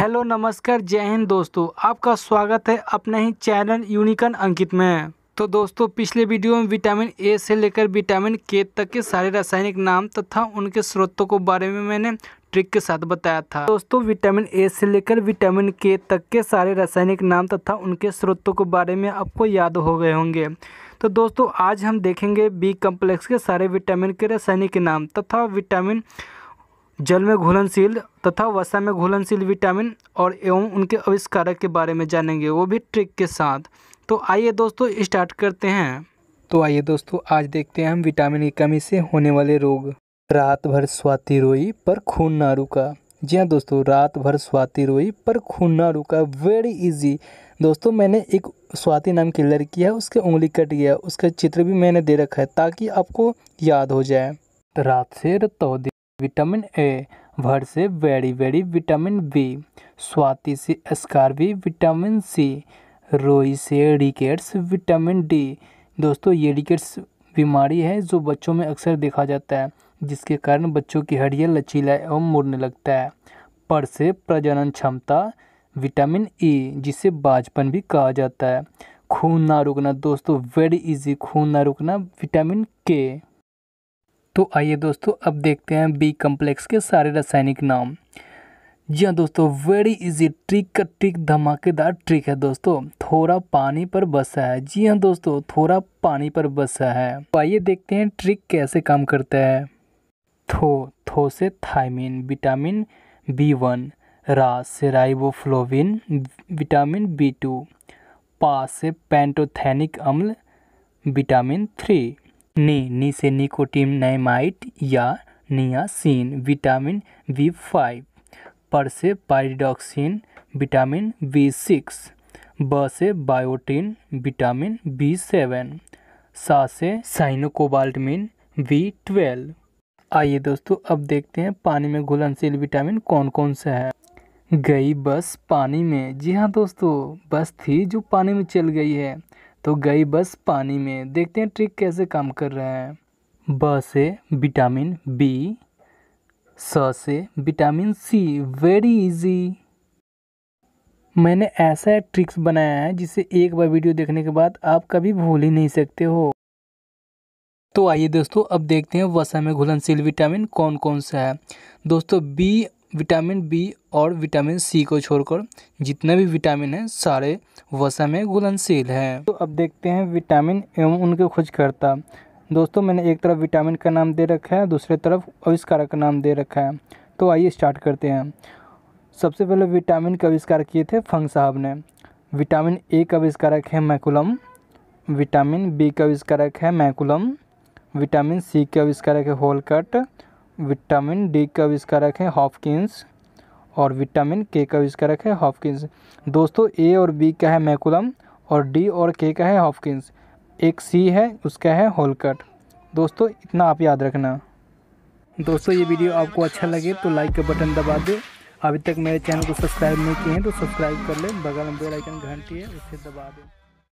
hello नमस्कार जय हिंद दोस्तों आपका स्वागत है अपने ही चैनल यूनिकन अंकित में तो दोस्तों पिछले वीडियो में विटामिन ए से लेकर विटामिन के तक के सारे रासायनिक नाम तथा उनके स्रोतों को बारे में मैंने ट्रिक के साथ बताया था दोस्तों विटामिन ए से लेकर विटामिन के तक के सारे रासायनिक नाम तथा उनके स्रोतों के बारे में आपको याद हो गए होंगे तो दोस्तों आज हम देखेंगे बी कम्प्लेक्स के सारे विटामिन के रासायनिक नाम तथा विटामिन जल में घुलनशील तथा वसा में घुलनशील विटामिन और एवं उनके आविष्कारक के बारे में जानेंगे वो भी ट्रिक के साथ तो आइए दोस्तों स्टार्ट करते हैं तो आइए दोस्तों आज देखते हैं हम विटामिन की कमी से होने वाले रोग रात भर स्वाति रोई पर खून ना रुका जी हाँ दोस्तों रात भर स्वाति रोई पर खून ना रुका वेरी इजी दोस्तों मैंने एक स्वाति नाम की लड़की है उसके उंगली कट गया उसका चित्र भी मैंने दे रखा है ताकि आपको याद हो जाए रात से रतौदी विटामिन ए भर से वेरी वेरी विटामिन बी स्वाति से स्कार्वी विटामिन सी रोई से रिकेट्स विटामिन डी दोस्तों ये रिकेट्स बीमारी है जो बच्चों में अक्सर देखा जाता है जिसके कारण बच्चों की हड्डियाँ लचीला एवं मुड़ने लगता है पर से प्रजनन क्षमता विटामिन ई e, जिसे बाजपन भी कहा जाता है खून ना रुकना दोस्तों वेरी इजी खून ना रुकना विटामिन के तो आइए दोस्तों अब देखते हैं बी कम्प्लेक्स के सारे रासायनिक नाम जी हाँ दोस्तों वेरी इजी ट्रिक का ट्रिक धमाकेदार ट्रिक है दोस्तों थोड़ा पानी पर बसा है जी हाँ दोस्तों थोड़ा पानी पर बसा है तो आइए देखते हैं ट्रिक कैसे काम करता है थो थो से थाइमिन विटामिन बी वन रा से राइबोफ्लोविन विटामिन बी टू पा से पेंटोथेनिक अम्ल विटामिन थ्री नी नी से नाइमाइट या नियासिन विटामिन बी फाइव पर से पायरिडॉक्सिन विटामिन बी सिक्स ब से बायोटिन विटामिन बी सेवन सा से साइनोकोबाल्टमिन बी ट्वेल्व आइए दोस्तों अब देखते हैं पानी में घुलनशील विटामिन कौन कौन सा है गई बस पानी में जी हाँ दोस्तों बस थी जो पानी में चल गई है तो गई बस पानी में देखते हैं ट्रिक कैसे काम कर रहे हैं ब से विटामिन बी स से विटामिन सी वेरी इजी मैंने ऐसा ट्रिक्स बनाया है जिसे एक बार वीडियो देखने के बाद आप कभी भूल ही नहीं सकते हो तो आइए दोस्तों अब देखते हैं वसा में घुलनशील विटामिन कौन कौन सा है दोस्तों बी विटामिन बी और विटामिन सी को छोड़कर जितने भी विटामिन हैं सारे वसा में घुलनशील हैं तो अब देखते हैं विटामिन एवं उनके खोजकर्ता दोस्तों मैंने एक तरफ विटामिन का नाम दे रखा है दूसरे तरफ आविष्कारक का नाम दे रखा है तो आइए स्टार्ट करते हैं सबसे पहले विटामिन का आविष्कार किए थे फंग साहब ने विटामिन ए का आविष्कारक है मैकुलम विटामिन बी का आविष्कारक है मैकुलम विटामिन सी का आविष्कारक है होलकट विटामिन डी का आविष्कारक है हॉफकिंस और विटामिन के का आविष्कारक है हॉफकिंस दोस्तों ए और बी का है मैकुलम और डी और के का है हॉफकिंस एक सी है उसका है होलकट दोस्तों इतना आप याद रखना दोस्तों ये वीडियो आपको अच्छा लगे तो लाइक का बटन दबा दें अभी तक मेरे चैनल को सब्सक्राइब नहीं किए हैं तो सब्सक्राइब कर लें बगल में बेल आइकन घंटी है उसे दबा दें